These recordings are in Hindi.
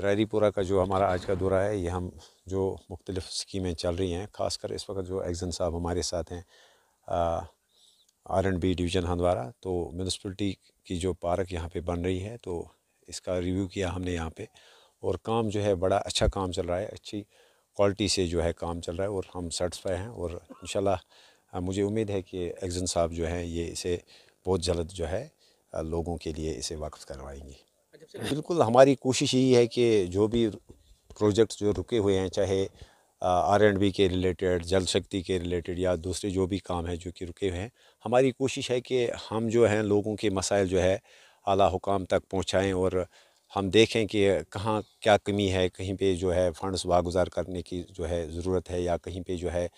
बरारीपुरा का जो हमारा आज का दौरा है ये हम जो मुख्तलिफ़ स्कीमें चल रही हैं ख़ासकर इस वक्त जो एग्जन साहब हमारे साथ हैं R and B division Handwara तो म्यूनसपलिटी की जो पार्क यहाँ पे बन रही है तो इसका रिव्यू किया हमने यहाँ पे और काम जो है बड़ा अच्छा काम चल रहा है अच्छी क्वालिटी से जो है काम चल रहा है और हम सेटिसफाई हैं और इन मुझे उम्मीद है कि एग्जन साहब जो हैं ये इसे बहुत जल्द जो है लोगों के लिए इसे वाकफ़ करवाएंगी बिल्कुल हमारी कोशिश यही है कि जो भी प्रोजेक्ट्स जो रुके हुए हैं चाहे आर एंड बी के रिलेटेड जल शक्ति के रिलेटेड या दूसरे जो भी काम हैं जो कि रुके हुए हैं हमारी कोशिश है कि हम जो हैं लोगों के मसाइल जो है आला हुकाम तक पहुँचाएँ और हम देखें कि कहाँ क्या कमी है कहीं पे जो है फंड्स वागुजार करने की जो है ज़रूरत है या कहीं पे जो है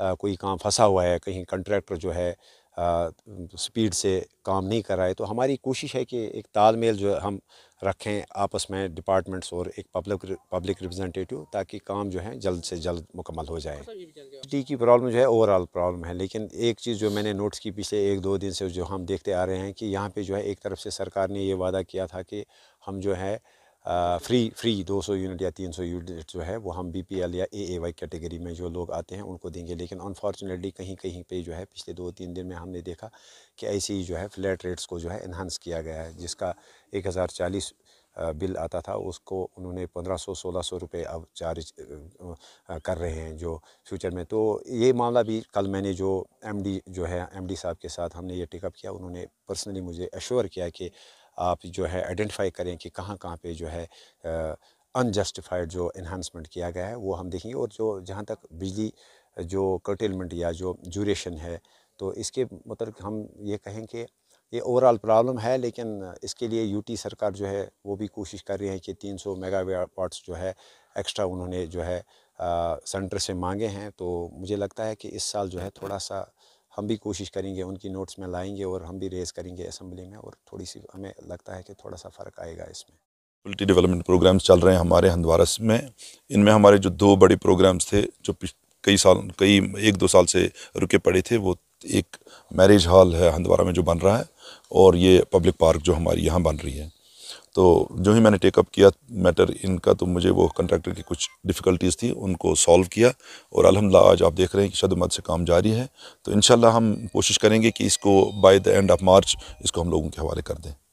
आ, कोई काम फंसा हुआ है कहीं कंट्रैक्टर जो है स्पीड से काम नहीं कर रहा है तो हमारी कोशिश है कि एक तालमेल जो हम रखें आपस में डिपार्टमेंट्स और एक पब्लिक पब्लिक रिप्रेजेंटेटिव ताकि काम जो है जल्द से जल्द मुकम्मल हो जाए अच्छा, टी की प्रॉब्लम जो है ओवरऑल प्रॉब्लम है लेकिन एक चीज़ जो मैंने नोट्स की पिछले एक दो दिन से जो हम देखते आ रहे हैं कि यहाँ पे जो है एक तरफ से सरकार ने ये वादा किया था कि हम जो है फ्री फ्री 200 यूनिट या 300 यूनिट जो है वो हम एल या ए वाई कैटेगरी में जो लोग आते हैं उनको देंगे लेकिन अनफॉर्चुनेटली कहीं कहीं पे जो है पिछले दो तीन दिन में हमने देखा कि ऐसे ही जो है फ्लैट रेट्स को जो है इन्हांस किया गया है जिसका एक हज़ार चालीस बिल आता था उसको उन्होंने पंद्रह सौ सोलह सौ रुपये अब चार्ज कर रहे हैं जो फ्यूचर में तो ये मामला भी कल मैंने जो डी जो है डी साहब के साथ हमने ये टिकअप किया उन्होंने पर्सनली मुझे एश्योर किया कि आप जो है आइडेंटिफाई करें कि कहाँ कहाँ पे जो है अनजस्टिफाइड जो इन्हांसमेंट किया गया है वो हम देखेंगे और जो जहाँ तक बिजली जो कर्टेलमेंट या जो ड्यूरेशन है तो इसके मतलब हम ये कहें कि ये ओवरऑल प्रॉब्लम है लेकिन इसके लिए यूटी सरकार जो है वो भी कोशिश कर रही है कि 300 सौ वाट्स जो है एक्स्ट्रा उन्होंने जो है आ, सेंटर से मांगे हैं तो मुझे लगता है कि इस साल जो है थोड़ा सा हम भी कोशिश करेंगे उनकी नोट्स में लाएंगे और हम भी रेस करेंगे असम्बली में और थोड़ी सी हमें लगता है कि थोड़ा सा फ़र्क आएगा इसमें कम्युनिटी डेवलपमेंट प्रोग्राम्स चल रहे हैं हमारे हंदवारस में इनमें हमारे जो दो बड़े प्रोग्राम्स थे जो कई साल कई एक दो साल से रुके पड़े थे वो एक मैरिज हॉल है हंदवारा में जो बन रहा है और ये पब्लिक पार्क जो हमारी यहाँ बन रही है तो जो ही मैंने टेकअप किया मैटर इनका तो मुझे वो कंट्रैक्टर की कुछ डिफ़िकल्टीज़ थी उनको सॉल्व किया और अलहमदिल्ला आज आप देख रहे हैं कि शद मत से काम जारी है तो इन हम कोशिश करेंगे कि इसको by the end of March इसको हम लोगों के हवाले कर दें